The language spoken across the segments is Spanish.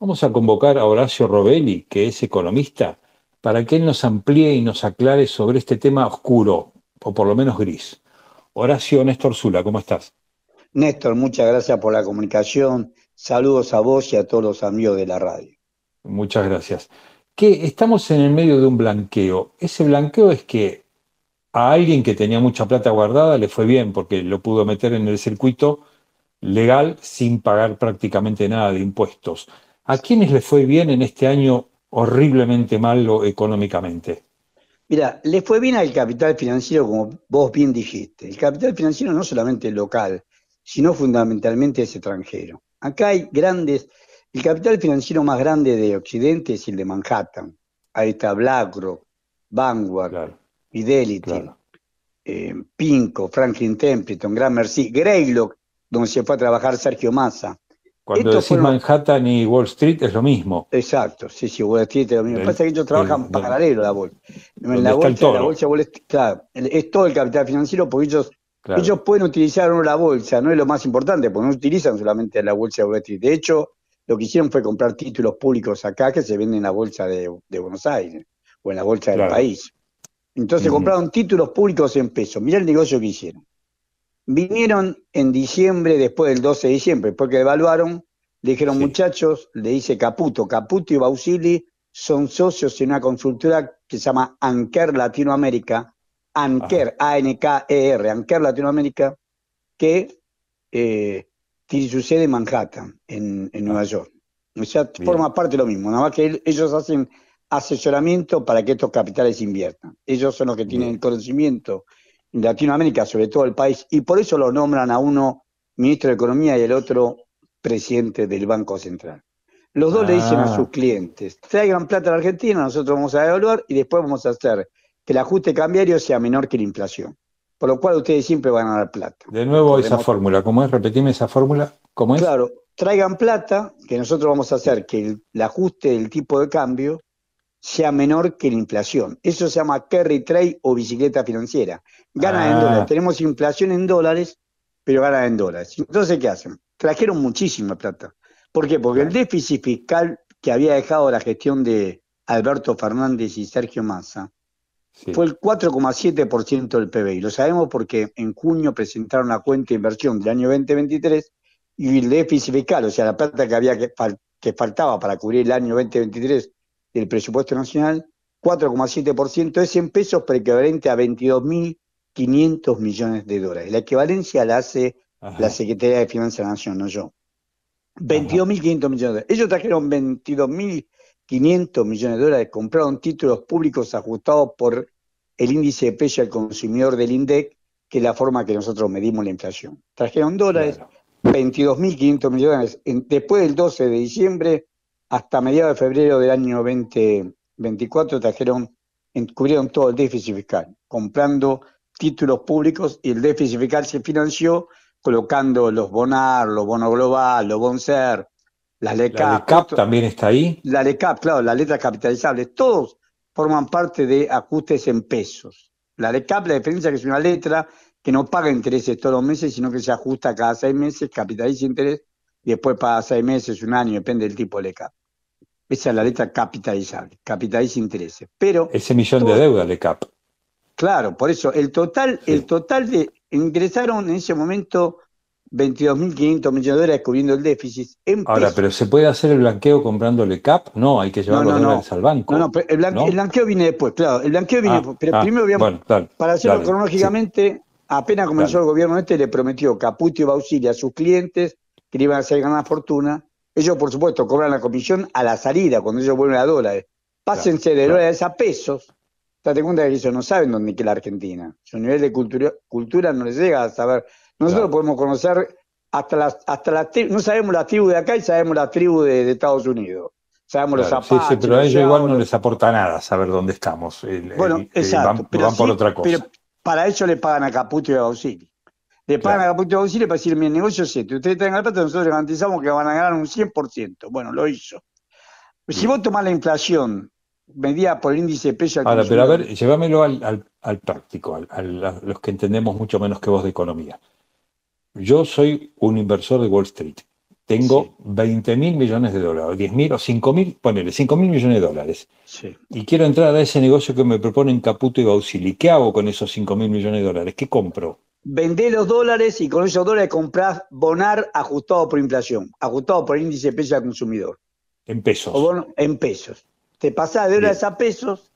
Vamos a convocar a Horacio Robelli, que es economista, para que él nos amplíe y nos aclare sobre este tema oscuro, o por lo menos gris. Horacio Néstor Zula, ¿cómo estás? Néstor, muchas gracias por la comunicación. Saludos a vos y a todos los amigos de la radio. Muchas gracias. Que estamos en el medio de un blanqueo. Ese blanqueo es que a alguien que tenía mucha plata guardada le fue bien porque lo pudo meter en el circuito legal sin pagar prácticamente nada de impuestos. ¿A quiénes les fue bien en este año horriblemente malo económicamente? Mira, le fue bien al capital financiero, como vos bien dijiste. El capital financiero no solamente es local, sino fundamentalmente es extranjero. Acá hay grandes, el capital financiero más grande de Occidente es el de Manhattan. Ahí está BlackRock, Vanguard, Fidelity, eh, Pinco, Franklin Templeton, Mercy, Greylock, donde se fue a trabajar Sergio Massa. Cuando Manhattan y Wall Street es lo mismo. Exacto, sí, sí, Wall Street es lo mismo. Lo que pasa es que ellos trabajan el, paralelo la bolsa. En la bolsa, la bolsa Wall Street, claro, es todo el capital financiero porque ellos, ellos pueden utilizar la bolsa, no es lo más importante, porque no utilizan solamente la bolsa de Wall Street. De hecho, lo que hicieron fue comprar títulos públicos acá que se venden en la bolsa de, Buenos Aires o en la bolsa del país. Entonces mm. compraron títulos públicos en pesos. Mirá el negocio que hicieron. Vinieron en diciembre, después del 12 de diciembre, porque evaluaron, le dijeron muchachos, le dice Caputo, Caputo y Bausili son socios en una consultora que se llama Anker Latinoamérica, Anker, A-N-K-E-R, Anker Latinoamérica, que eh, tiene su sede en Manhattan, en, Nueva ah. York. O sea, forma parte de lo mismo, nada más que ellos hacen asesoramiento para que estos capitales inviertan. Ellos son los que tienen el conocimiento Latinoamérica, sobre todo el país, y por eso lo nombran a uno ministro de Economía y el otro presidente del Banco Central. Los dos le dicen a ah. sus clientes, traigan plata a la Argentina, nosotros vamos a devaluar y después vamos a hacer que el ajuste cambiario sea menor que la inflación. Por lo cual ustedes siempre van a dar plata. De nuevo esa fórmula, ¿cómo es? Repetime esa fórmula, ¿cómo es? Claro, traigan plata, que nosotros vamos a hacer que el ajuste del tipo de cambio sea menor que la inflación. Eso se llama carry trade o bicicleta financiera. Gana en dólares. Ah. Tenemos inflación en dólares, pero gana en dólares. Entonces, ¿qué hacen? Trajeron muchísima plata. ¿Por qué? Porque el déficit fiscal que había dejado la gestión de Alberto Fernández y Sergio Massa fue el 4,7% del PBI. Lo sabemos porque en junio presentaron la cuenta de inversión del año 2023 y el déficit fiscal, o sea, la plata que había que, que faltaba para cubrir el año 2023 del presupuesto nacional, 4,7% es en pesos, equivalente a 22.500 millones de dólares. La equivalencia la hace la Secretaría de Finanzas Nacional... la no yo. 22.500 millones de dólares. Ellos trajeron 22.500 millones de dólares, compraron títulos públicos ajustados por el índice de peso al consumidor del INDEC, que es la forma que nosotros medimos la inflación. Trajeron dólares, 22.500 millones. después del 12 de diciembre hasta mediados de febrero del año 2024 trajeron, cubrieron todo el déficit fiscal, comprando títulos públicos y el déficit fiscal se financió colocando los bonar, los Bono global, los bonser, las LECAP. La LECAP también está ahí. La LECAP, claro, las letras capitalizables, todos forman parte de ajustes en pesos. La LECAP, la diferencia es que es una letra que no paga intereses todos los meses, sino que se ajusta cada seis meses, capitaliza interés después para seis meses, un año, depende del tipo de LECAP. Esa es la letra capitalizable, capitaliza intereses. Pero ese millón de deuda cap Claro, por eso el total, el total de ingresaron en ese momento 22.500 millones de dólares cubriendo el déficit. En Ahora, pero ¿se puede hacer el blanqueo comprándole cap No, hay que llevarlo al banco. No, el, blanqueo, viene después, claro. El blanqueo viene ah, después. Pero ah, primero, para hacerlo cronológicamente, apenas comenzó el gobierno este, le prometió Caputio, y a sus clientes que le iban a hacer ganar fortuna. Ellos, por supuesto, cobran la comisión a la salida, cuando ellos vuelven a dólares. Pásense de dólares a pesos. Date cuenta que ellos no saben dónde queda la Argentina. Su nivel de cultura, cultura no les llega a saber. Nosotros podemos conocer hasta las, hasta las no sabemos la tribu de acá y sabemos la tribu de, Estados Unidos. Sabemos los zapatos. Sí, sí, pero a ellos igual no les aporta nada saber dónde estamos. bueno, exacto. van, pero van por otra cosa. Pero para eso le pagan a Caputo y a Auxili. Después claro. me Caputo y para decir, mi negocio es este, ustedes tengan la plata, nosotros garantizamos que van a ganar un 100%. Bueno, lo hizo. Si mm. vos tomás la inflación medida por el índice de peso... Ahora, pero a ver, llévamelo al, práctico, a los que entendemos mucho menos que vos de economía. Yo soy un inversor de Wall Street. Tengo 20.000 20 mil millones de dólares, 10 mil o 5 mil, ponele, 5 mil millones de dólares. Y quiero entrar a ese negocio que me proponen Caputo y Bausili. ¿Qué hago con esos 5 mil millones de dólares? ¿Qué compro? vendés los dólares y con esos dólares comprás bonar ajustado por inflación, ajustado por índice de precio al consumidor. En pesos. en pesos. Te pasás de dólares a pesos.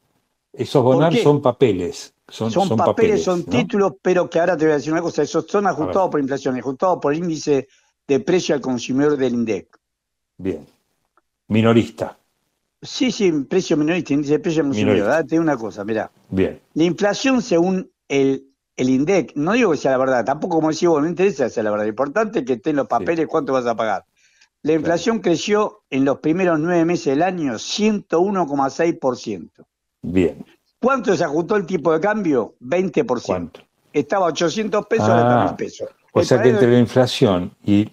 Esos bonar son papeles. Son, son, papeles, son títulos, pero que ahora te voy a decir una cosa, esos son ajustados por inflación, ajustados por índice de precio al consumidor del INDEC. Bien. Minorista. Sí, sí, precio minorista, índice de precio al consumidor. Date ah, una cosa, mira Bien. La inflación según el el INDEC, no digo que sea la verdad, tampoco como decía vos, no interesa la verdad, lo importante es que estén los papeles, cuánto vas a pagar. La inflación creció en los primeros nueve meses del año 101,6%. Bien. ¿Cuánto se ajustó el tipo de cambio? 20%. ¿Cuánto? Estaba 800 pesos, ah, ahora pesos. O sea que entre la inflación y,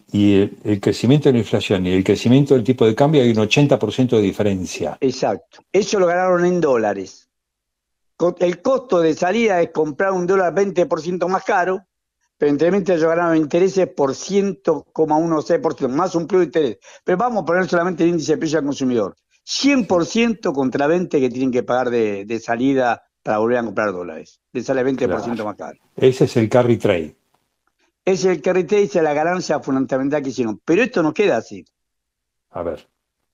el, crecimiento de la inflación y el crecimiento del tipo de cambio hay un 80% de diferencia. Exacto. Eso lo ganaron en dólares el costo de salida es comprar un dólar 20% más caro, pero evidentemente yo ganaron intereses por 100,16%, más un plus de interés. Pero vamos a poner solamente el índice de precio al consumidor. 100% contra 20 que tienen que pagar de, salida para volver a comprar dólares. Le sale 20% más caro. Ese es el carry trade. Es el carry trade, esa es la ganancia fundamental que hicieron. Pero esto no queda así. A ver.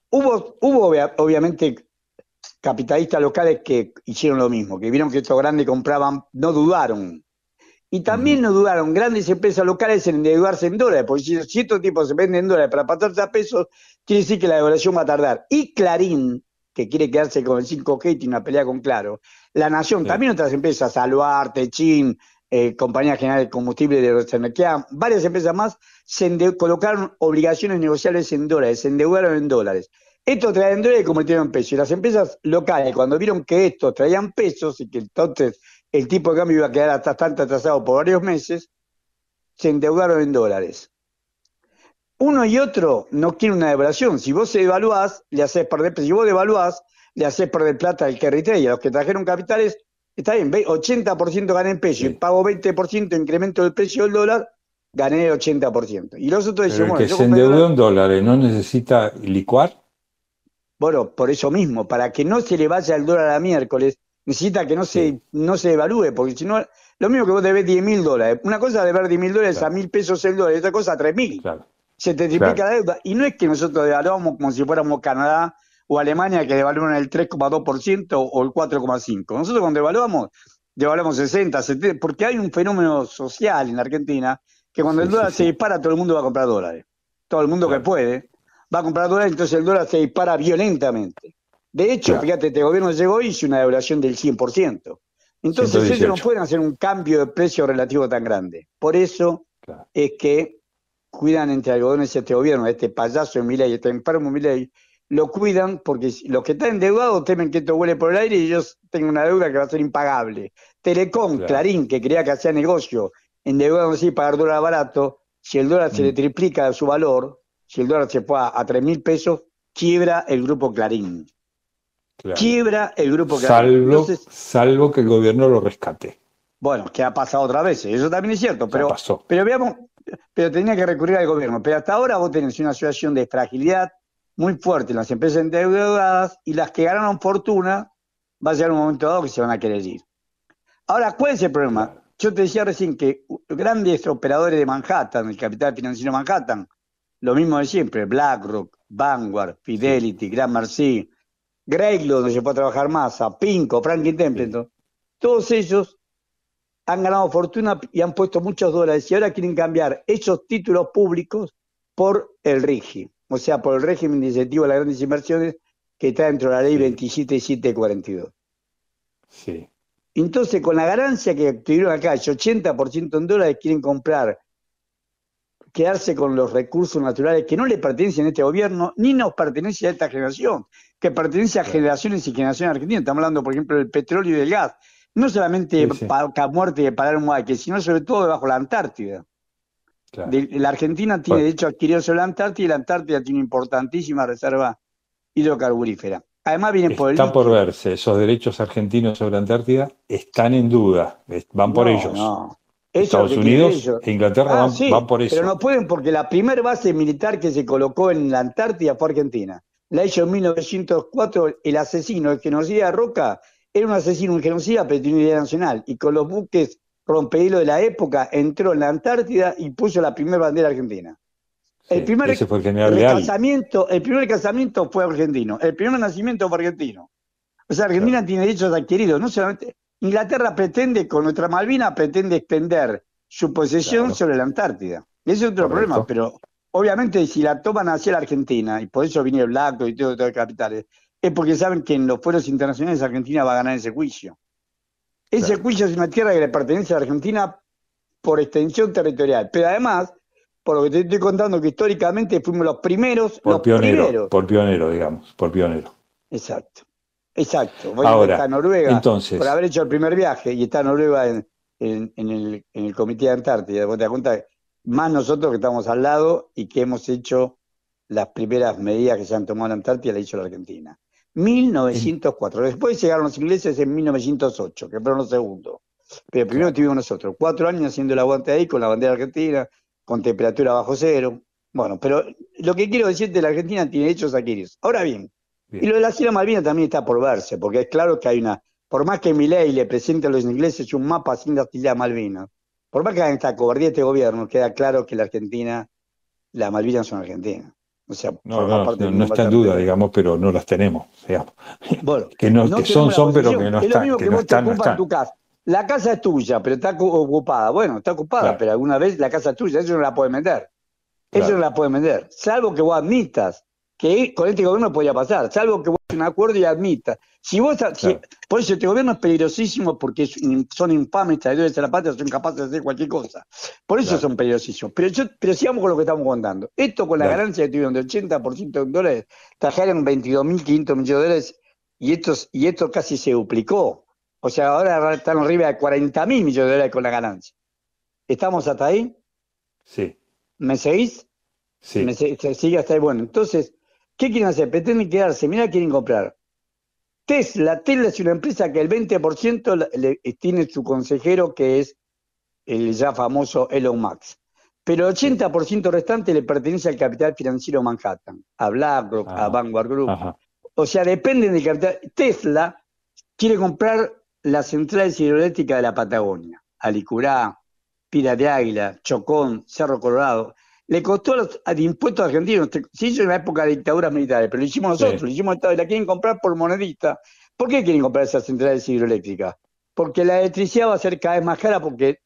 Hubo, hubo obviamente capitalistas locales que hicieron lo mismo, que vieron que estos grandes compraban, no dudaron. Y también no dudaron grandes empresas locales en endeudarse en dólares, porque si estos tipos se venden en dólares para pasarse a pesos, quiere decir que la devaluación va a tardar. Y Clarín, que quiere quedarse con el 5G y tiene una pelea con Claro, La Nación, también otras empresas, Aluarte, Chin, eh, Compañía General de Combustible de varias empresas más, se colocaron obligaciones negociables en dólares, se endeudaron en dólares. Esto traían dólares y convirtieron en pesos. Y las empresas locales, cuando vieron que esto traían pesos y que entonces el tipo de cambio iba a quedar hasta tanto atrasado por varios meses, se endeudaron en dólares. Uno y otro no quieren una devaluación. Si vos devaluás, le haces perder Si vos devaluás, le haces perder plata al que y A los que trajeron capitales, está bien, 80% gané en peso y pago 20% incremento del precio del dólar, gané el 80%. Y los otros decimos, que se endeudó en dólares, ¿no necesita licuar? Bueno, por eso mismo, para que no se le vaya el dólar a miércoles, necesita que no se, no se devalúe, porque si no, lo mismo que vos debes 10 mil dólares. Una cosa es deber 10 mil dólares a mil pesos el dólar, otra cosa a 3.000. mil. Se te triplica la deuda. Y no es que nosotros devaluamos como si fuéramos Canadá o Alemania, que devalúan el 3,2% o el 4,5%. Nosotros cuando devaluamos, devaluamos 60, 70, porque hay un fenómeno social en la Argentina que cuando el dólar se dispara, todo el mundo va a comprar dólares. Todo el mundo que puede va a comprar dólares, entonces el dólar se dispara violentamente. De hecho, fíjate, este gobierno llegó y hizo una devaluación del 100%. Entonces ellos no pueden hacer un cambio de precio relativo tan grande. Por eso es que cuidan entre algodones este gobierno, este payaso de Miley, este enfermo Miley, lo cuidan porque los que están endeudados temen que esto huele por el aire y ellos tienen una deuda que va a ser impagable. Telecom, Clarín, que creía que hacía negocio, endeudados y pagar dólar barato, si el dólar se mm. le triplica su valor, si el dólar se fue a, tres mil pesos, quiebra el grupo Clarín. Quiebra el grupo Clarín. Salvo, que el gobierno lo rescate. Bueno, que ha pasado otra vez, eso también es cierto, pero, pasó. pero veamos, pero tenía que recurrir al gobierno. Pero hasta ahora vos tenés una situación de fragilidad muy fuerte en las empresas endeudadas y las que ganaron fortuna, va a llegar un momento dado que se van a querer ir. Ahora, ¿cuál es el problema? Yo te decía recién que grandes operadores de Manhattan, el capital financiero Manhattan, lo mismo de siempre, BlackRock, Vanguard, Fidelity, Gran Marcy, Greylo, donde se puede trabajar más, a Pinco, Franklin Templeton, todos ellos han ganado fortuna y han puesto muchos dólares y ahora quieren cambiar esos títulos públicos por el régimen, o sea, por el régimen de incentivo a las grandes inversiones que está dentro de la ley 27742. Sí. Entonces, con la ganancia que obtuvieron acá, el 80% en dólares, quieren comprar quedarse con los recursos naturales que no le pertenecen a este gobierno, ni nos pertenece a esta generación, que pertenece a generaciones y generaciones argentinas. Estamos hablando, por ejemplo, del petróleo y del gas. No solamente para la muerte de Palermo que sino sobre todo debajo de la Antártida. la Argentina tiene derecho a adquirir sobre la Antártida y la Antártida tiene importantísima reserva hidrocarburífera. Además viene por el... Está por verse, esos derechos argentinos sobre la Antártida están en duda, van por ellos. No. Estados Unidos e Inglaterra ah, van, por eso. Pero no pueden porque la primer base militar que se colocó en la Antártida fue Argentina. La hizo en 1904 el asesino, el genocida Roca, era un asesino, un genocida, pero tiene idea nacional. Y con los buques rompehielos de la época entró en la Antártida y puso la primera bandera argentina. el primer, ese fue el, casamiento, primer casamiento fue argentino, el primer nacimiento fue argentino. O sea, Argentina tiene derechos adquiridos, no solamente Inglaterra pretende, con nuestra Malvina, pretende extender su posesión sobre la Antártida. Ese es otro problema, pero obviamente si la toman hacia la Argentina, y por eso viene Blanco y todo, todo capitales, es porque saben que en los fueros internacionales Argentina va a ganar ese juicio. Ese juicio es una tierra que le pertenece a Argentina por extensión territorial, pero además, por lo que te estoy contando, que históricamente fuimos los primeros... Por los por pionero, digamos, por pionero. Exacto. Exacto, voy Ahora, a Noruega por haber hecho el primer viaje y está Noruega en, el, Comité de Antártida. Vos te das cuenta, más nosotros que estamos al lado y que hemos hecho las primeras medidas que se han tomado en Antártida, la hizo la Argentina. 1904. Después llegaron los ingleses en 1908, que fueron los segundos. Pero primero tuvimos nosotros, cuatro años haciendo el aguante ahí con la bandera argentina, con temperatura bajo cero. Bueno, pero lo que quiero decirte, la Argentina tiene hechos aquí. Ahora bien, y lo de la Islas Malvinas también está por verse, porque es claro que hay una. Por más que Milei le presente a los ingleses un mapa sin las Islas Malvinas, por más que hagan esta cobardía este gobierno, queda claro que la Argentina, las Malvinas son argentinas. no, está en duda, digamos, pero no las tenemos. que, no, son, son, pero que no es Lo que, están, casa. La casa es tuya, pero está ocupada. Bueno, está ocupada, pero alguna vez la casa es tuya, eso no la pueden vender. Eso no la pueden vender, salvo que vos admitas que con este gobierno podía pasar, salvo que vos un acuerdo y admita. Si vos, por eso este gobierno es peligrosísimo porque son infames, traidores de la patria, son capaces de hacer cualquier cosa. Por eso son peligrosísimos. Pero, yo, sigamos con lo que estamos contando. Esto con la ganancia que tuvieron de 80% de dólares, trajeron 22.500 millones de dólares y, estos, y esto casi se duplicó. O sea, ahora están arriba de 40.000 millones de dólares con la ganancia. ¿Estamos hasta ahí? Sí. ¿Me seguís? Sí. se sigue hasta ahí? Bueno, entonces ¿Qué quieren hacer? Pretenden quedarse, mira, quieren comprar. Tesla, Tesla es una empresa que el 20% eh, tiene su consejero que es el ya famoso Elon Musk. Pero el 80% restante le pertenece al capital financiero Manhattan, a BlackRock, a ah, Vanguard Group. O sea, dependen del capital. Tesla quiere comprar las centrales hidroeléctricas de la Patagonia, Alicurá, Pira de Águila, Chocón, Cerro Colorado le costó los al impuesto argentino. Se hizo en la época de dictaduras militares, pero lo hicimos nosotros, lo hicimos Estado y la quieren comprar por monedita. ¿Por qué quieren comprar esas centrales hidroeléctricas? Porque la electricidad va a ser cada vez más cara porque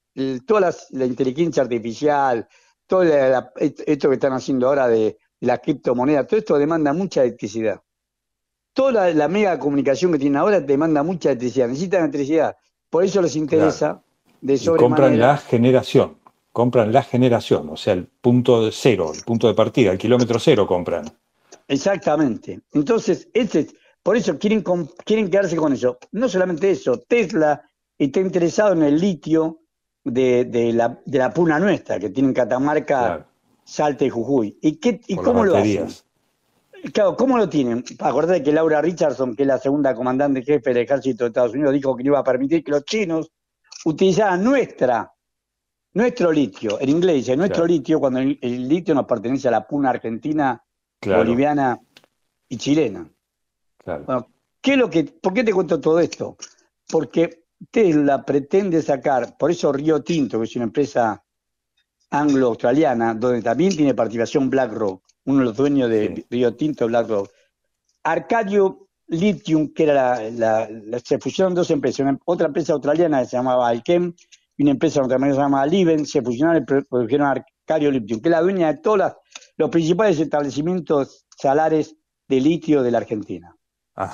toda la inteligencia artificial, todo esto que están haciendo ahora de, las criptomonedas, todo esto demanda mucha electricidad. Toda la, mega comunicación que tienen ahora demanda mucha electricidad, necesitan electricidad. Por eso les interesa de sobremanera. compran la generación compran la generación, o sea, el punto cero, el punto de partida, el kilómetro cero compran. Exactamente. Entonces, ese, por eso quieren, quieren quedarse con eso. No solamente eso, Tesla está interesado en el litio de, la, puna nuestra, que tienen Catamarca, Salta y Jujuy. ¿Y, cómo lo hacen? Claro, ¿cómo lo tienen? Acordate que Laura Richardson, que es la segunda comandante jefe del ejército de Estados Unidos, dijo que no iba a permitir que los chinos utilizaran nuestra nuestro litio, en inglés dice, nuestro litio, cuando el, litio nos pertenece a la puna argentina, boliviana y chilena. Claro. lo que, ¿por qué te cuento todo esto? Porque Tesla pretende sacar, por eso Río Tinto, que es una empresa anglo-australiana, donde también tiene participación BlackRock, uno de los dueños de Río Tinto, BlackRock. Arcadio Lithium, que era la, la, se fusionaron dos empresas, otra empresa australiana que se llamaba Alchem una empresa se llama Liven, se fusionaron y produjeron Arcario Liptium, que es la dueña de todos los principales establecimientos salares de litio de la Argentina.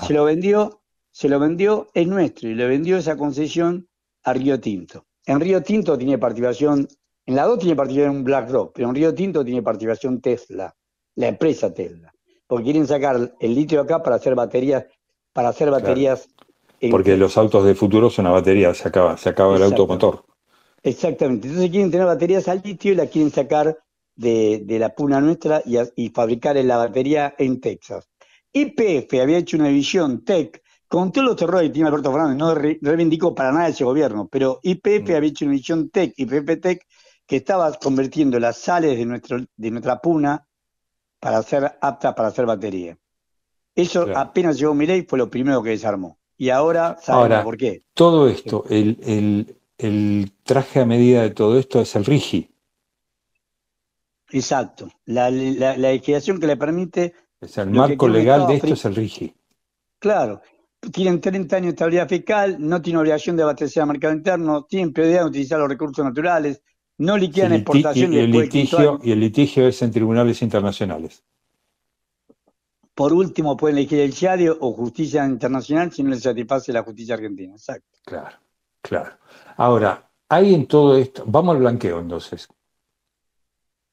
Se lo vendió, se lo vendió, es nuestro, y le vendió esa concesión a Río Tinto. En Río Tinto tiene participación, en la 2 tiene participación BlackRock, pero en Río Tinto tiene participación Tesla, la empresa Tesla, porque quieren sacar el litio acá para hacer baterías, para hacer baterías. Porque los autos de futuro son a batería, se acaba, se acaba el automotor. Exactamente. Entonces quieren tener baterías al litio y la quieren sacar de, la puna nuestra y, fabricar la batería en Texas. YPF había hecho una división tech con todos los terrores que tiene Alberto Fernández, no reivindicó para nada ese gobierno, pero YPF mm. había hecho una división tech, YPF que estaba convirtiendo las sales de, nuestro, de nuestra puna para ser aptas para hacer batería. Eso apenas llegó Milei fue lo primero que desarmó. Y ahora sabemos por qué. Todo esto, el, el traje a medida de todo esto es el rigi. Exacto. La, la, legislación que le permite... Es el marco legal de esto es el rigi. Claro. Tienen 30 años de estabilidad fiscal, no tienen obligación de abastecer al mercado interno, tienen prioridad de utilizar los recursos naturales, no liquidan el exportaciones. Y el, litigio, y el litigio es en tribunales internacionales. Por último, pueden elegir el diario o justicia internacional si no les satisface la justicia argentina. Exacto. Claro. Claro. Ahora, hay en todo esto, vamos al blanqueo entonces.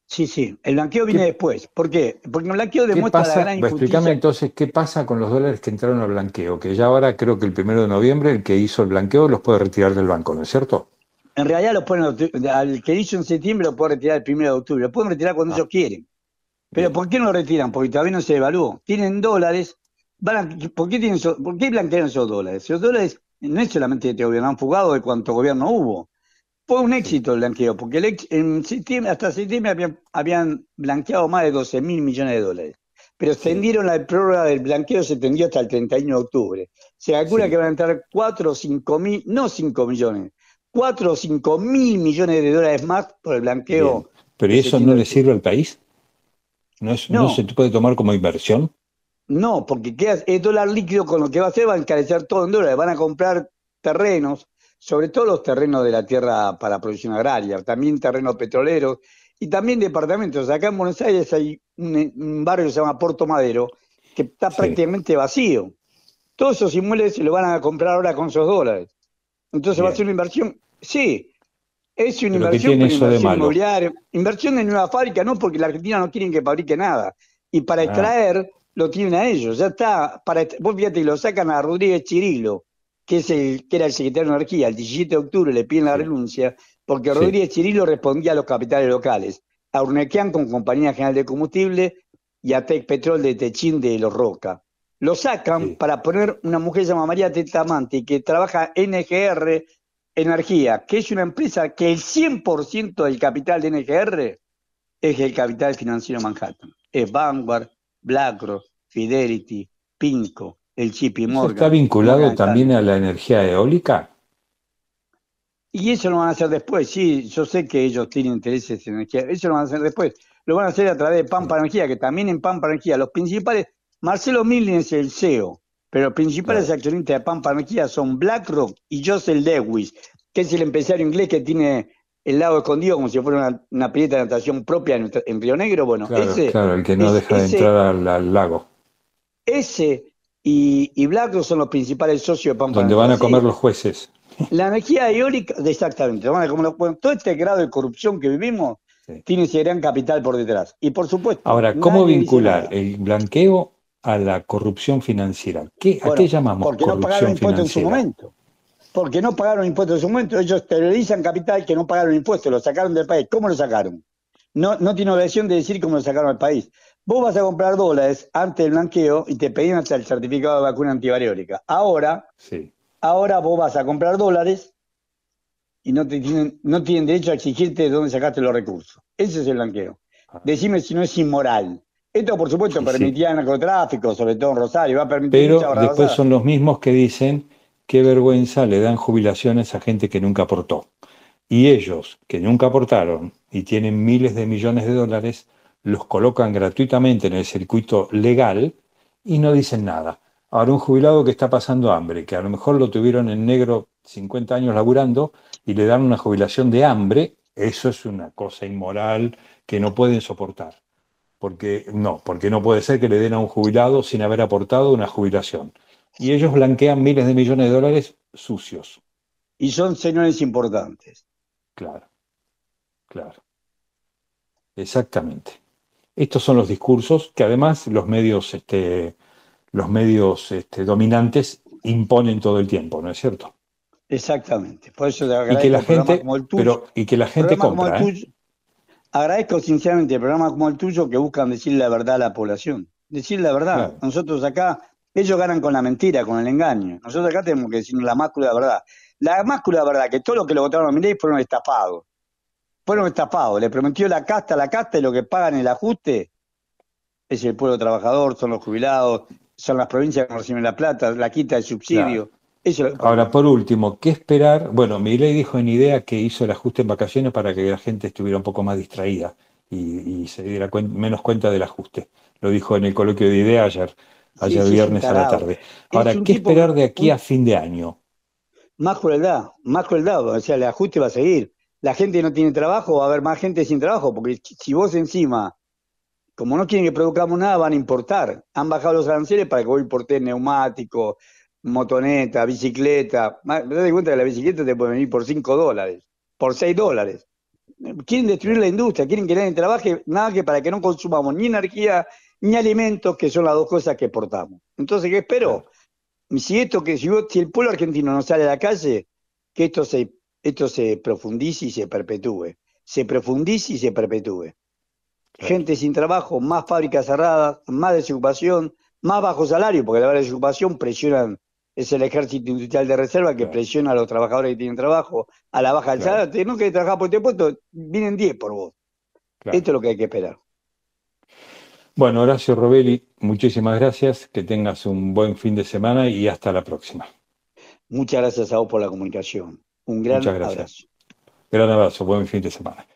Sí, sí, el blanqueo viene después. ¿Por qué? Porque el blanqueo demuestra la gran injusticia. Explícame entonces qué pasa con los dólares que entraron al blanqueo, que ya ahora creo que el primero de noviembre el que hizo el blanqueo los puede retirar del banco, ¿no es cierto? En realidad los pueden, al que hizo en septiembre lo puede retirar el primero de octubre, lo pueden retirar cuando ah. ellos quieren. Pero ¿por qué no lo retiran? Porque todavía no se evaluó. Tienen dólares, ¿por, qué tienen, ¿por qué blanquearon esos dólares? Esos dólares no es solamente este gobierno, han fugado de cuánto gobierno hubo. Fue un éxito el blanqueo, porque hasta septiembre habían, blanqueado más de 12 mil millones de dólares. Pero extendieron la prórroga del blanqueo, se extendió hasta el 31 de octubre. Se calcula que van a entrar 4 o 5 mil, no 5 millones, 4 o 5 mil millones de dólares más por el blanqueo. ¿Pero eso no le sirve al país? ¿No se puede tomar como inversión? No, porque queda, dólar líquido con lo que va a hacer, va a encarecer todo en dólares, van a comprar terrenos, sobre todo los terrenos de la tierra para producción agraria, también terrenos petroleros y también departamentos. Acá en Buenos Aires hay un, barrio que se llama Puerto Madero, que está prácticamente vacío. Todos esos inmuebles se lo van a comprar ahora con esos dólares. Entonces va a ser una inversión, sí, es una inversión, inversión inmobiliaria, inversión en nueva fábrica, no porque la Argentina no quieren que fabrique nada. Y para ah. extraer lo tienen a ellos, ya está. vos fíjate, lo sacan a Rodríguez Chirilo, que, es el, que era el secretario de Energía, el 17 de octubre le piden la renuncia, porque Rodríguez Chirilo respondía a los capitales locales, a Urnequian con Compañía General de Combustible y a Tech Petrol de Techín de Los Roca. Lo sacan para poner una mujer llamada María Tetamante que trabaja NGR Energía, que es una empresa que el 100% del capital de NGR es el capital financiero de Manhattan. Es Vanguard, BlackRock, Fidelity, Pinco, el Chip y Morgan. ¿Está vinculado también a la energía eólica? Y eso lo van a hacer después, sí, yo sé que ellos tienen intereses en energía, eso lo van a hacer después, lo van a hacer a través de Pampa Energía, que también en Pampa Energía, los principales, Marcelo Millen es el CEO, pero los principales accionistas de Pampa Energía son BlackRock y Joseph Lewis, que es el empresario inglés que tiene el lago escondido como si fuera una, una de natación propia en, Río Negro, bueno, claro, ese... Claro, el que no deja de entrar al, lago. Ese y, y son los principales socios de Pampa. Donde van a comer los jueces. La energía eólica, exactamente, todo este grado de corrupción que vivimos tiene ese gran capital por detrás. Y por supuesto... Ahora, ¿cómo vincular el blanqueo a la corrupción financiera? ¿Qué, ¿A qué llamamos porque no pagaron impuestos en su momento porque no pagaron impuestos en su momento. Ellos terrorizan capital que no pagaron impuestos, lo sacaron del país. ¿Cómo lo sacaron? No, no tiene obligación de decir cómo lo sacaron del país. Vos vas a comprar dólares antes del blanqueo y te pedían hasta el certificado de vacuna antivariólica. Ahora, sí. ahora vos vas a comprar dólares y no, te tienen, no tienen derecho a exigirte de dónde sacaste los recursos. Ese es el blanqueo. Ah. Decime si no es inmoral. Esto, por supuesto, permitía el narcotráfico, sobre todo en Rosario, va a permitir Pero después son los mismos que dicen qué vergüenza le dan jubilaciones a gente que nunca aportó. Y ellos, que nunca aportaron y tienen miles de millones de dólares, los colocan gratuitamente en el circuito legal y no dicen nada. Ahora un jubilado que está pasando hambre, que a lo mejor lo tuvieron en negro 50 años laburando y le dan una jubilación de hambre, eso es una cosa inmoral que no pueden soportar. Porque no, porque no puede ser que le den a un jubilado sin haber aportado una jubilación y ellos blanquean miles de millones de dólares sucios. Y son señores importantes. Claro, claro. Exactamente. Estos son los discursos que además los medios, este, los medios este, dominantes imponen todo el tiempo, ¿no es cierto? Exactamente. Por eso le y que la gente, como el tuyo, y que la gente compra. ¿eh? Agradezco sinceramente programas como el tuyo que buscan decir la verdad a la población. Decir la verdad. Nosotros acá ellos ganan con la mentira, con el engaño. Nosotros acá tenemos que decirnos la máscula de verdad. La máscula de verdad, que todo lo que lo votaron a Miley fueron estafados. Fueron estafados. Le prometió la casta, la casta y lo que pagan el ajuste es el pueblo trabajador, son los jubilados, son las provincias que reciben la plata, la quita de subsidio. Ahora, por último, ¿qué esperar? Bueno, Miley dijo en idea que hizo el ajuste en vacaciones para que la gente estuviera un poco más distraída y, se diera menos cuenta del ajuste. Lo dijo en el coloquio de idea ayer ayer viernes a la tarde. Ahora, ¿qué esperar de aquí a fin de año? Más crueldad, más crueldad, o sea, el ajuste va a seguir. La gente no tiene trabajo, va a haber más gente sin trabajo, porque si vos encima, como no quieren que produzcamos nada, van a importar. Han bajado los aranceles para que vos importes neumáticos, motoneta, bicicleta. Me cuenta que la bicicleta te puede venir por 5 dólares, por 6 dólares. Quieren destruir la industria, quieren que nadie trabaje, nada que para que no consumamos ni energía, ni alimentos, que son las dos cosas que exportamos. Entonces, ¿qué espero? Si esto que si, el pueblo argentino no sale a la calle, que esto se, esto se profundice y se perpetúe. Se profundice y se perpetúe. Gente sin trabajo, más fábricas cerradas, más desocupación, más bajo salario, porque la desocupación presionan, es el ejército industrial de reserva que presiona a los trabajadores que tienen trabajo, a la baja del salario. No querés trabajar por este puesto, vienen 10 por vos. Esto es lo que hay que esperar. Bueno, Horacio Robelli, muchísimas gracias, que tengas un buen fin de semana y hasta la próxima. Muchas gracias a vos por la comunicación. Un gran Muchas gracias. Gran abrazo, buen fin de semana.